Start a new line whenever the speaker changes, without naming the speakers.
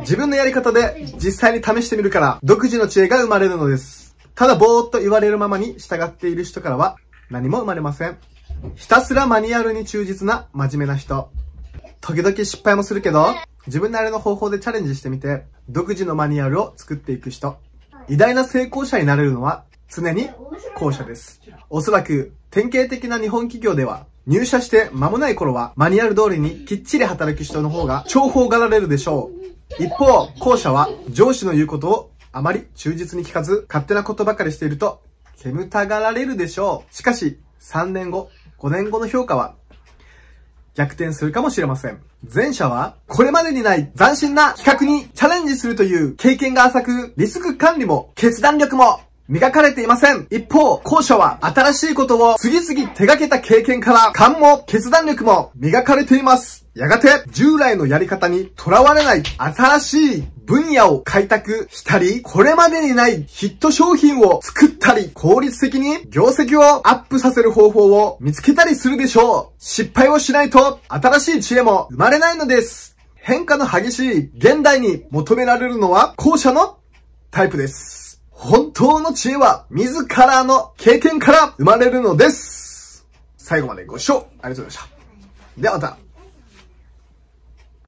自分のやり方で実際に試してみるから、独自の知恵が生まれるのです。ただぼーっと言われるままに従っている人からは何も生まれません。ひたすらマニュアルに忠実な真面目な人。時々失敗もするけど、自分なりの方法でチャレンジしてみて、独自のマニュアルを作っていく人。偉大な成功者になれるのは常に後者です。おそらく典型的な日本企業では入社して間もない頃はマニュアル通りにきっちり働く人の方が重宝がられるでしょう。一方、後者は上司の言うことをあまり忠実に聞かず勝手なことばかりしていると煙たがられるでしょう。しかし、3年後、5年後の評価は逆転するかもしれません。前者は、これまでにない斬新な企画にチャレンジするという経験が浅く、リスク管理も決断力も磨かれていません。一方、後者は新しいことを次々手掛けた経験から、勘も決断力も磨かれています。やがて、従来のやり方にとらわれない新しい分野を開拓したり、これまでにないヒット商品を作ったり、効率的に業績をアップさせる方法を見つけたりするでしょう。失敗をしないと、新しい知恵も生まれないのです。変化の激しい現代に求められるのは後者のタイプです。本当の知恵は自らの経験から生まれるのです。最後までご視聴ありがとうございました。ではまた。